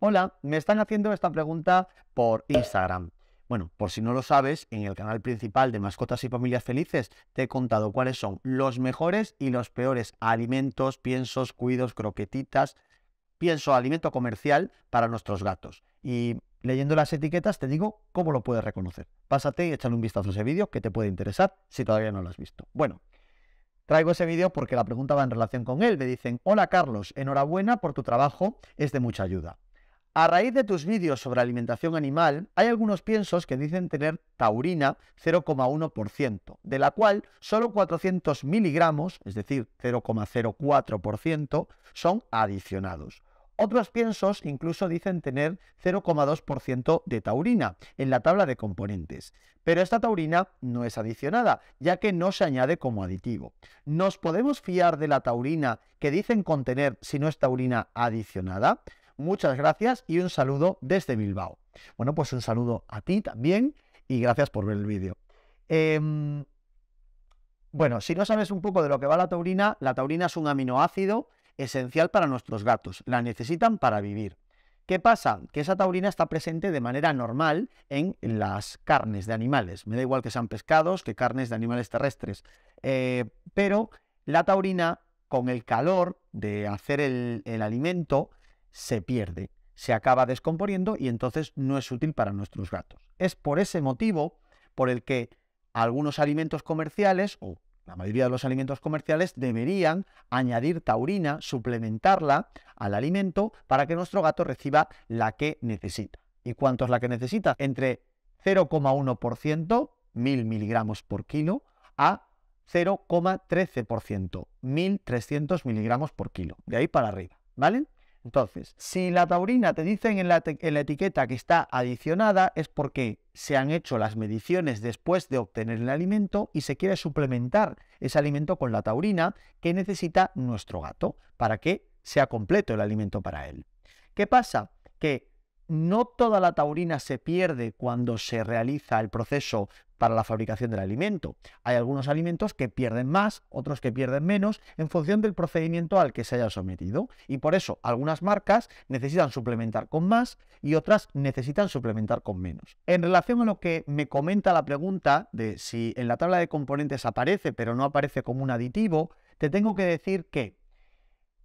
Hola, me están haciendo esta pregunta por Instagram. Bueno, por si no lo sabes, en el canal principal de Mascotas y Familias Felices te he contado cuáles son los mejores y los peores alimentos, piensos, cuidos, croquetitas, pienso alimento comercial para nuestros gatos. Y leyendo las etiquetas te digo cómo lo puedes reconocer. Pásate y échale un vistazo a ese vídeo que te puede interesar si todavía no lo has visto. Bueno, Traigo ese vídeo porque la pregunta va en relación con él. Me dicen, hola Carlos, enhorabuena por tu trabajo, es de mucha ayuda. A raíz de tus vídeos sobre alimentación animal, hay algunos piensos que dicen tener taurina 0,1%, de la cual solo 400 miligramos, es decir, 0,04%, son adicionados. Otros piensos incluso dicen tener 0,2% de taurina en la tabla de componentes, pero esta taurina no es adicionada, ya que no se añade como aditivo. ¿Nos podemos fiar de la taurina que dicen contener si no es taurina adicionada? muchas gracias y un saludo desde Bilbao. Bueno, pues un saludo a ti también y gracias por ver el vídeo. Em, bueno, si no sabes un poco de lo que va la taurina, la taurina es un aminoácido esencial para nuestros gatos. La necesitan para vivir. ¿Qué pasa? Que esa taurina está presente de manera normal en las carnes de animales. Me da igual que sean pescados, que carnes de animales terrestres. Eh, pero la taurina, con el calor de hacer el alimento, se pierde, se acaba descomponiendo y entonces no es útil para nuestros gatos. Es por ese motivo por el que algunos alimentos comerciales o la mayoría de los alimentos comerciales deberían añadir taurina, suplementarla al alimento para que nuestro gato reciba la que necesita. ¿Y cuánto es la que necesita? Entre 0,1%, 1000 miligramos por kilo, a 0,13%, 1300 miligramos por kilo. De ahí para arriba, ¿vale? Entonces, si la taurina te dicen en la, etiqueta que está adicionada, es porque se han hecho las mediciones después de obtener el alimento y se quiere suplementar ese alimento con la taurina que necesita nuestro gato para que sea completo el alimento para él. ¿Qué pasa? Que no toda la taurina se pierde cuando se realiza el proceso para la fabricación del alimento. Hay algunos alimentos que pierden más, otros que pierden menos, en función del procedimiento al que se haya sometido. Y por eso algunas marcas necesitan suplementar con más y otras necesitan suplementar con menos. En relación a lo que me comenta la pregunta de si en la tabla de componentes aparece pero no aparece como un aditivo, te tengo que decir que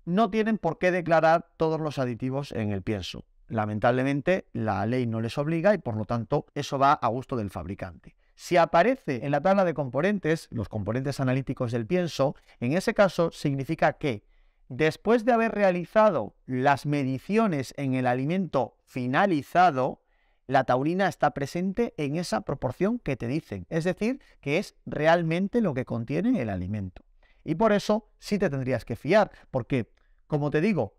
no tienen por qué declarar todos los aditivos en el pienso. Lamentablemente, la ley no les obliga y por lo tanto eso va a gusto del fabricante. Si aparece en la tabla de componentes, los componentes analíticos del pienso, en ese caso significa que después de haber realizado las mediciones en el alimento finalizado, la taurina está presente en esa proporción que te dicen, es decir, que es realmente lo que contiene el alimento. Y por eso sí te tendrías que fiar, porque, como te digo,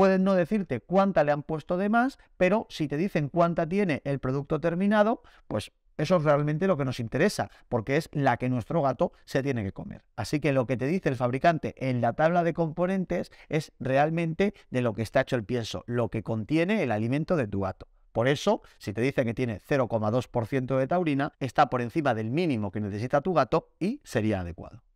Pueden no decirte cuánta le han puesto de más, pero si te dicen cuánta tiene el producto terminado, pues eso es realmente lo que nos interesa, porque es la que nuestro gato se tiene que comer. Así que lo que te dice el fabricante en la tabla de componentes es realmente de lo que está hecho el pienso, lo que contiene el alimento de tu gato. Por eso, si te dicen que tiene 0,2% de taurina, está por encima del mínimo que necesita tu gato y sería adecuado.